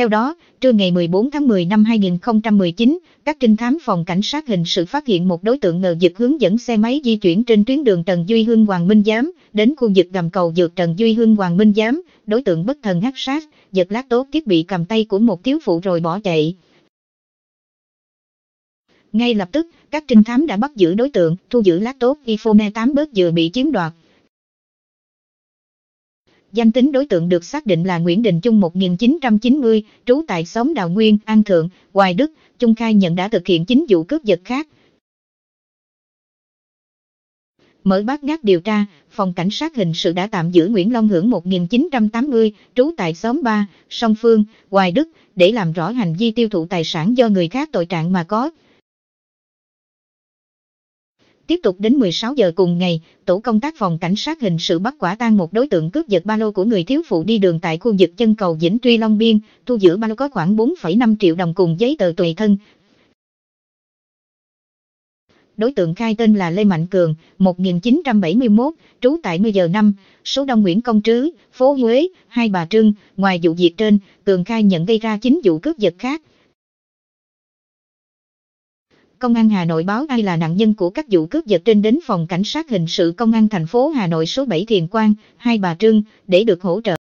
Theo đó, trưa ngày 14 tháng 10 năm 2019, các trinh thám phòng cảnh sát hình sự phát hiện một đối tượng ngờ vực hướng dẫn xe máy di chuyển trên tuyến đường Trần Duy Hương Hoàng Minh Giám, đến khu vực gầm cầu dược Trần Duy Hương Hoàng Minh Giám, đối tượng bất thần hắc sát, giật lát tốt thiết bị cầm tay của một thiếu phụ rồi bỏ chạy. Ngay lập tức, các trinh thám đã bắt giữ đối tượng, thu giữ lát tốt iPhone 8 bớt vừa bị chiếm đoạt. Danh tính đối tượng được xác định là Nguyễn Đình Trung 1990, trú tại xóm Đào Nguyên, An Thượng, Hoài Đức, Trung khai nhận đã thực hiện 9 vụ cướp giật khác. Mở bát ngát điều tra, phòng cảnh sát hình sự đã tạm giữ Nguyễn Long Hưởng 1980, trú tại xóm 3, Song Phương, Hoài Đức, để làm rõ hành vi tiêu thụ tài sản do người khác tội trạng mà có. Tiếp tục đến 16 giờ cùng ngày, tổ công tác phòng cảnh sát hình sự bắt quả tang một đối tượng cướp giật ba lô của người thiếu phụ đi đường tại khu vực chân cầu Vĩnh truy Long Biên, thu giữ ba lô có khoảng 4,5 triệu đồng cùng giấy tờ tùy thân. Đối tượng khai tên là Lê Mạnh Cường, 1971, trú tại 10 giờ năm, số đông Nguyễn Công Trứ, phố Huế, Hai Bà Trưng. Ngoài vụ việc trên, Cường khai nhận gây ra 9 vụ cướp giật khác, Công an Hà Nội báo ai là nạn nhân của các vụ cướp giật trên đến phòng cảnh sát hình sự Công an thành phố Hà Nội số 7 Thiền Quang, Hai Bà Trưng, để được hỗ trợ.